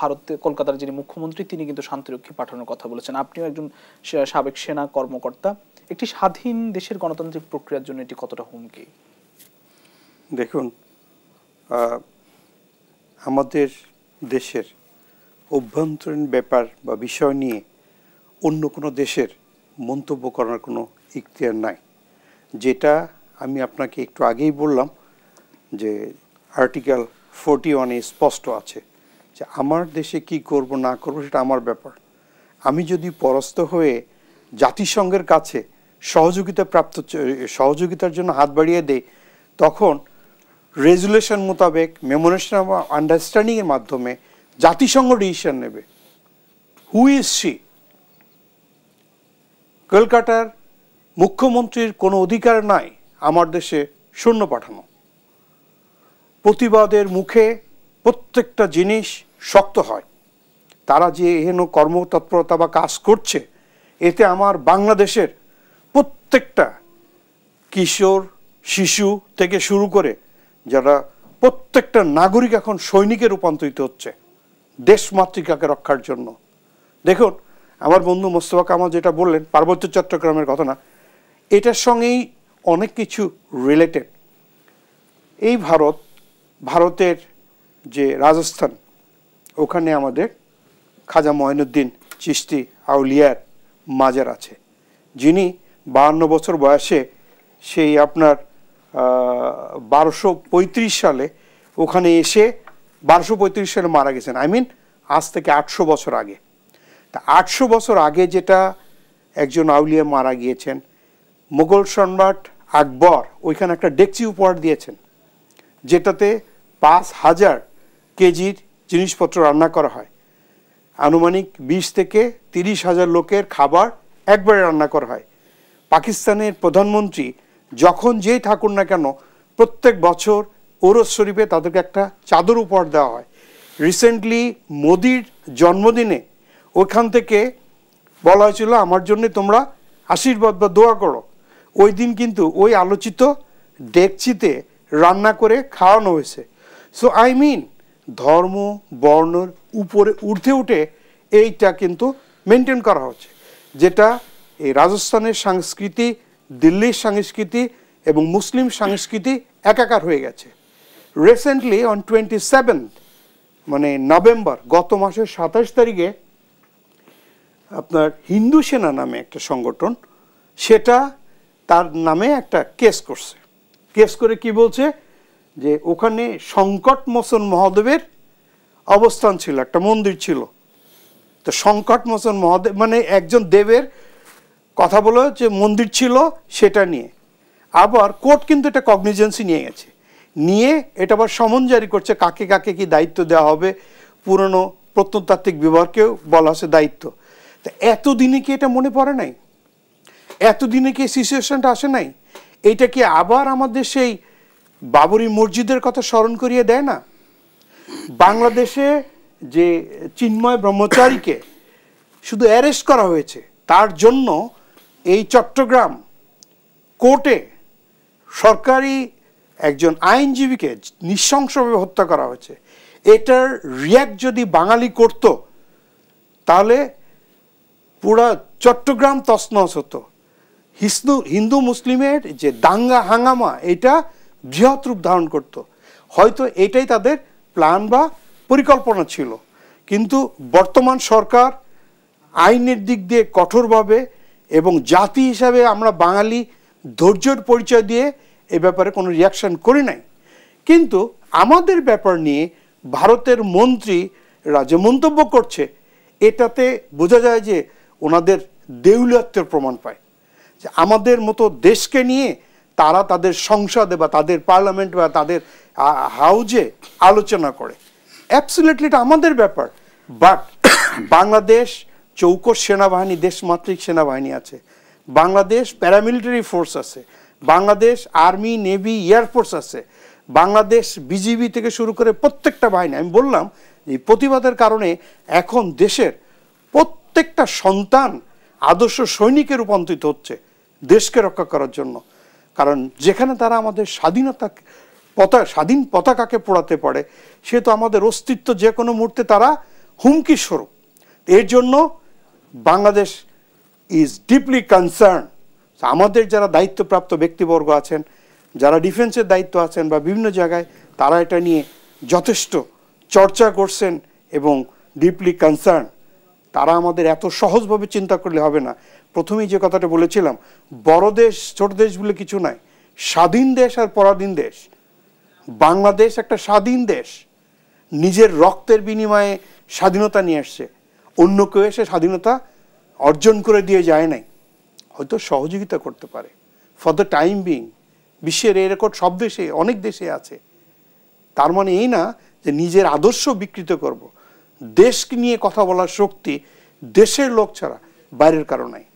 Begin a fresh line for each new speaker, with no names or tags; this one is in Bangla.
ভারতে কলকাতার যিনি মুখ্যমন্ত্রী তিনি কিন্তু শান্তিরক্ষী পাঠানোর কথা বলেছেন আপনিও একজন সাবেক সেনা কর্মকর্তা একটি স্বাধীন দেশের গণতান্ত্রিক প্রক্রিয়ার জন্য এটি কতটা হুমকি দেখুন আমাদের দেশের অভ্যন্তরীণ ব্যাপার বা বিষয় নিয়ে অন্য কোনো দেশের মন্তব্য করার কোনো ইখতিয়ার নাই যেটা আমি আপনাকে একটু আগেই বললাম যে আর্টিকেল ফোরটি ওয়ানে স্পষ্ট আছে যে আমার দেশে কি করব না করব সেটা আমার ব্যাপার আমি যদি পরাস্ত হয়ে জাতিসংঘের কাছে সহযোগিতা প্রাপ্ত সহযোগিতার জন্য হাত বাড়িয়ে দেয় তখন রেজুলেশন মোতাবেক মেমোরেশন অফ আন্ডারস্ট্যান্ডিংয়ের মাধ্যমে জাতিসংঘ ডিসিশন নেবে হু ইজ সি কলকাতার মুখ্যমন্ত্রীর কোনো অধিকার নাই আমার দেশে সৈন্য পাঠানো প্রতিবাদের মুখে প্রত্যেকটা জিনিস শক্ত হয় তারা যে এহেন কর্মতৎপরতা বা কাজ করছে এতে আমার বাংলাদেশের প্রত্যেকটা কিশোর শিশু থেকে শুরু করে যারা প্রত্যেকটা নাগরিক এখন সৈনিকে রূপান্তরিত হচ্ছে দেশ মাতৃকাকে রক্ষার জন্য দেখুন আমার বন্ধু মোস্তফা কামাল যেটা বললেন পার্বত্য চট্টগ্রামের ঘটনা এটার সঙ্গেই অনেক কিছু রিলেটেড এই ভারত ভারতের যে রাজস্থান ওখানে আমাদের খাজা ময়নুদ্দিন চিস্তি আউলিয়ার মাজার আছে যিনি বাহান্ন বছর বয়সে সেই আপনার বারোশো পঁয়ত্রিশ সালে ওখানে এসে বারোশো পঁয়ত্রিশ সালে মারা গেছেন আই মিন আজ থেকে আটশো বছর আগে তা আটশো বছর আগে যেটা একজন আউলিয়া মারা গিয়েছেন মোগল সম্রাট আকবর ওইখানে একটা ডেকচি উপহার দিয়েছেন যেটাতে পাঁচ হাজার কেজির জিনিসপত্র রান্না করা হয় আনুমানিক বিশ থেকে তিরিশ হাজার লোকের খাবার একবারে রান্না করা হয় পাকিস্তানের প্রধানমন্ত্রী যখন যেই থাকুন না কেন প্রত্যেক বছর ওরস শরীফে তাদেরকে একটা চাদর উপহার দেওয়া হয় রিসেন্টলি মোদির জন্মদিনে ওখান থেকে বলা হয়েছিল আমার জন্য তোমরা আশীর্বাদ বা দোয়া করো ওই দিন কিন্তু ওই আলোচিত ডেকচিতে রান্না করে খাওয়ানো হয়েছে সো আই মিন ধর্ম বর্ণর উপরে উঠে উঠে এইটা কিন্তু মেনটেন করা হচ্ছে যেটা এই রাজস্থানের সংস্কৃতি দিল্লির সংস্কৃতি এবং মুসলিম সংস্কৃতি একাকার হয়ে গেছে রিসেন্টলি অন টোয়েন্টি সেভেন্থ মানে নভেম্বর গত মাসের সাতাশ তারিখে আপনার হিন্দু সেনা নামে একটা সংগঠন সেটা তার নামে একটা কেস করছে কেস করে কি বলছে যে ওখানে মোচন মহাদেবের অবস্থান ছিল একটা মন্দির ছিল তো মোচন মহাদেব মানে একজন দেবের কথা বলে যে মন্দির ছিল সেটা নিয়ে আবার কোর্ট কিন্তু এটা কগনিজেন্সি নিয়ে গেছে নিয়ে এটা আবার সমন জারি করছে কাকে কাকে কি দায়িত্ব দেওয়া হবে পুরনো প্রত্নতাত্ত্বিক বিভাগকেও বলা হচ্ছে দায়িত্ব তা এতদিনে কি এটা মনে পড়ে নাই এতদিনে কি সিচুয়েশনটা আসে নাই এটা কি আবার আমাদের সেই বাবরি মসজিদের কথা স্মরণ করিয়ে দেয় না বাংলাদেশে যে চিন্ময় ব্রহ্মচারীকে শুধু অ্যারেস্ট করা হয়েছে তার জন্য এই চট্টগ্রাম কোর্টে সরকারি একজন আইনজীবীকে নৃশংসভাবে হত্যা করা হয়েছে এটার রিয়াক্ট যদি বাঙালি করত তাহলে পুরা চট্টগ্রাম তসনস হতো হিন্দু মুসলিমের যে দাঙ্গা হাঙ্গামা এটা বৃহৎ রূপ ধারণ করত হয়তো এটাই তাদের প্ল্যান বা পরিকল্পনা ছিল কিন্তু বর্তমান সরকার আইনের দিক দিয়ে কঠোরভাবে এবং জাতি হিসাবে আমরা বাঙালি ধৈর্যের পরিচয় দিয়ে এ ব্যাপারে কোনো রিয়াকশন করি নাই কিন্তু আমাদের ব্যাপার নিয়ে ভারতের মন্ত্রী রাজ্য মন্তব্য করছে এটাতে বোঝা যায় যে ওনাদের দেউলিয়াত্বের প্রমাণ পায় যে আমাদের মতো দেশকে নিয়ে তারা তাদের সংসদে বা তাদের পার্লামেন্ট বা তাদের হাউজে আলোচনা করে অ্যাবসুলেটলি এটা আমাদের ব্যাপার বাট বাংলাদেশ চৌকোর সেনাবাহিনী দেশমাতৃক সেনাবাহিনী আছে বাংলাদেশ প্যারামিলিটারি ফোর্স আছে বাংলাদেশ আর্মি নেভি এয়ারফোর্স আছে বাংলাদেশ বিজিবি থেকে শুরু করে প্রত্যেকটা বাহিনী আমি বললাম এই প্রতিবাদের কারণে এখন দেশের প্রত্যেকটা সন্তান আদর্শ সৈনিকে রূপান্তরিত হচ্ছে দেশকে রক্ষা করার জন্য কারণ যেখানে তারা আমাদের স্বাধীনতা পতা স্বাধীন পতাকাকে পোড়াতে পারে সে তো আমাদের অস্তিত্ব যে কোনো মুহূর্তে তারা হুমকি স্বরূপ এর জন্য বাংলাদেশ ইজ ডিপলি কনসার্ন আমাদের যারা দায়িত্বপ্রাপ্ত ব্যক্তিবর্গ আছেন যারা ডিফেন্সের দায়িত্ব আছেন বা বিভিন্ন জায়গায় তারা এটা নিয়ে যথেষ্ট চর্চা করছেন এবং ডিপলি কনসার্ন তারা আমাদের এত সহজভাবে চিন্তা করলে হবে না প্রথমেই যে কথাটা বলেছিলাম বড় দেশ ছোট দেশ বলে কিছু নাই স্বাধীন দেশ আর পরাধীন দেশ বাংলাদেশ একটা স্বাধীন দেশ নিজের রক্তের বিনিময়ে স্বাধীনতা নিয়ে আসছে অন্য কেউ এসে স্বাধীনতা অর্জন করে দিয়ে যায় নাই হয়তো সহযোগিতা করতে পারে ফর দ্য টাইম বিং বিশ্বের এই রেকর্ড সব দেশে অনেক দেশে আছে তার মানে এই না যে নিজের আদর্শ বিকৃত করব দেশকে নিয়ে কথা বলার শক্তি দেশের লোক ছাড়া বাইরের কারণে